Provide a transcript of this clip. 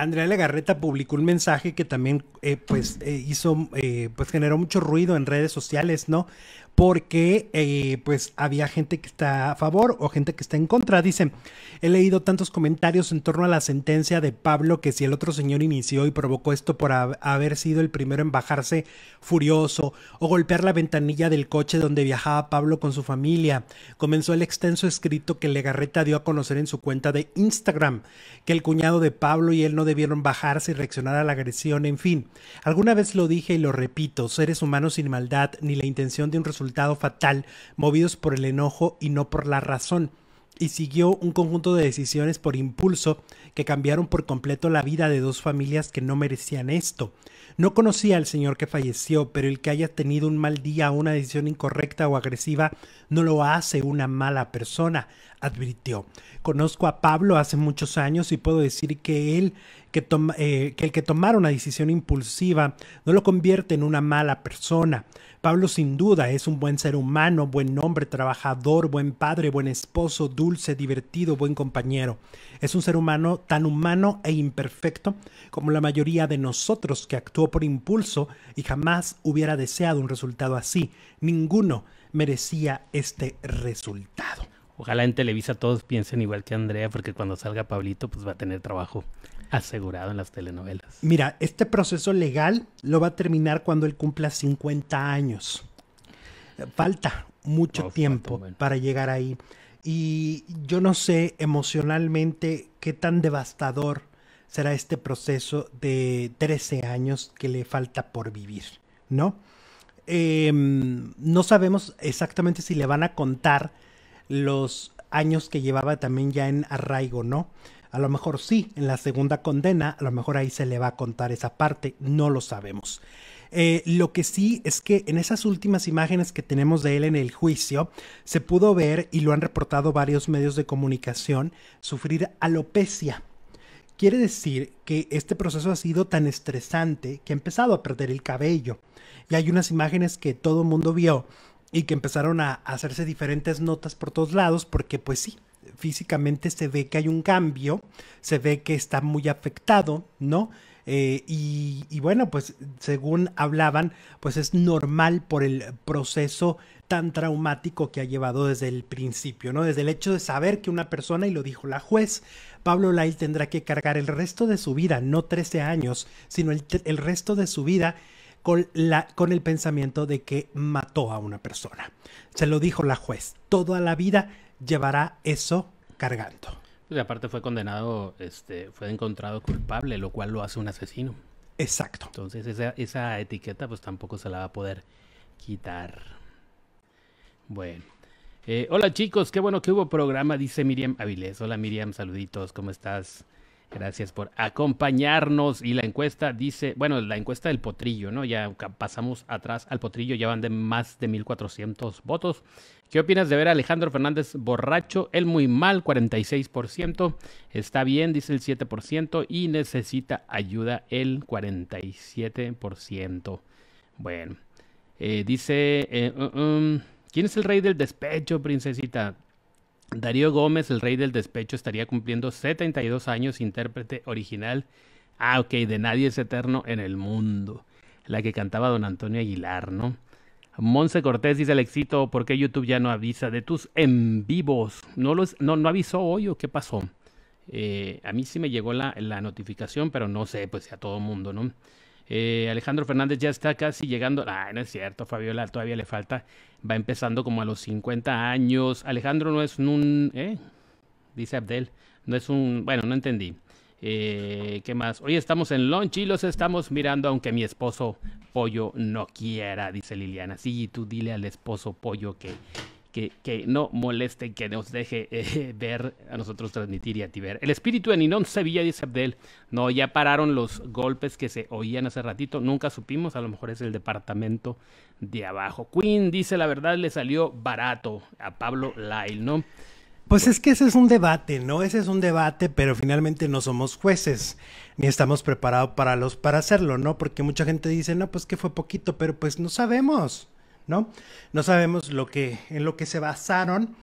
Andrea Legarreta publicó un mensaje que también eh, pues eh, hizo, eh, pues generó mucho ruido en redes sociales, ¿no? porque eh, pues había gente que está a favor o gente que está en contra. Dicen, he leído tantos comentarios en torno a la sentencia de Pablo que si el otro señor inició y provocó esto por haber sido el primero en bajarse furioso o golpear la ventanilla del coche donde viajaba Pablo con su familia, comenzó el extenso escrito que Legarreta dio a conocer en su cuenta de Instagram, que el cuñado de Pablo y él no debieron bajarse y reaccionar a la agresión, en fin. Alguna vez lo dije y lo repito, seres humanos sin maldad ni la intención de un resultado resultado fatal, movidos por el enojo y no por la razón y siguió un conjunto de decisiones por impulso que cambiaron por completo la vida de dos familias que no merecían esto. No conocía al señor que falleció, pero el que haya tenido un mal día una decisión incorrecta o agresiva no lo hace una mala persona, advirtió. Conozco a Pablo hace muchos años y puedo decir que él que, eh, que el que tomara una decisión impulsiva no lo convierte en una mala persona. Pablo sin duda es un buen ser humano, buen hombre, trabajador, buen padre, buen esposo, dulce, divertido, buen compañero. Es un ser humano tan humano e imperfecto como la mayoría de nosotros que actuó por impulso y jamás hubiera deseado un resultado así. Ninguno merecía este resultado. Ojalá en Televisa todos piensen igual que Andrea, porque cuando salga Pablito, pues va a tener trabajo asegurado en las telenovelas. Mira, este proceso legal lo va a terminar cuando él cumpla 50 años. Falta mucho tiempo para llegar ahí. Y yo no sé emocionalmente qué tan devastador será este proceso de 13 años que le falta por vivir, ¿no? Em, no sabemos exactamente si le van a contar los años que llevaba también ya en arraigo, ¿no? A lo mejor sí, en la segunda condena, a lo mejor ahí se le va a contar esa parte, no lo sabemos. Eh, lo que sí es que en esas últimas imágenes que tenemos de él en el juicio, se pudo ver, y lo han reportado varios medios de comunicación, sufrir alopecia. Quiere decir que este proceso ha sido tan estresante que ha empezado a perder el cabello. Y hay unas imágenes que todo el mundo vio y que empezaron a hacerse diferentes notas por todos lados porque pues sí, físicamente se ve que hay un cambio, se ve que está muy afectado, ¿no? Eh, y, bueno, pues según hablaban, pues es normal por el proceso tan traumático que ha llevado desde el principio, ¿no? Desde el hecho de saber que una persona, y lo dijo la juez, Pablo Lyle tendrá que cargar el resto de su vida, no 13 años, sino el, resto de su vida con, la, con el pensamiento de que mató a una persona. Se lo dijo la juez, toda la vida llevará eso cargando. Y pues aparte fue condenado, este, fue encontrado culpable, lo cual lo hace un asesino. Exacto. Entonces esa, esa etiqueta pues tampoco se la va a poder quitar. Bueno. Eh, hola chicos, qué bueno que hubo programa, dice Miriam Avilés. Hola Miriam, saluditos, ¿cómo estás? Gracias por acompañarnos. Y la encuesta dice, bueno, la encuesta del potrillo, ¿no? Ya pasamos atrás al potrillo, ya van de más de 1.400 votos. ¿Qué opinas de ver a Alejandro Fernández borracho? Él muy mal, 46%. Está bien, dice el 7%. Y necesita ayuda el 47%. Bueno, eh, dice, eh, uh, um, ¿quién es el rey del despecho, princesita? Darío Gómez, el rey del despecho, estaría cumpliendo 72 años, intérprete original. Ah, ok, de nadie es eterno en el mundo. La que cantaba don Antonio Aguilar, ¿no? Monse Cortés dice el éxito, ¿por qué YouTube ya no avisa de tus en vivos? ¿No, los, no, no avisó hoy o qué pasó? Eh, a mí sí me llegó la, la, notificación, pero no sé, pues a todo mundo, ¿no? Eh, Alejandro Fernández ya está casi llegando. Ah, no es cierto, Fabiola todavía le falta. Va empezando como a los 50 años. Alejandro no es un. ¿eh? Dice Abdel. No es un. Bueno, no entendí. Eh, ¿Qué más? Hoy estamos en lunch y los estamos mirando, aunque mi esposo pollo no quiera, dice Liliana. Sí, tú dile al esposo pollo que que, no moleste, que nos deje eh, ver a nosotros transmitir y a ti ver. El espíritu de Ninón Sevilla, dice Abdel. No, ya pararon los golpes que se oían hace ratito. Nunca supimos, a lo mejor es el departamento de abajo. Queen dice, la verdad le salió barato a Pablo Lyle, ¿no? Pues es que ese es un debate, ¿no? Ese es un debate, pero finalmente no somos jueces, ni estamos preparados para los para hacerlo, ¿no? Porque mucha gente dice, no, pues que fue poquito, pero pues no sabemos. ¿no? No sabemos lo que, en lo que se basaron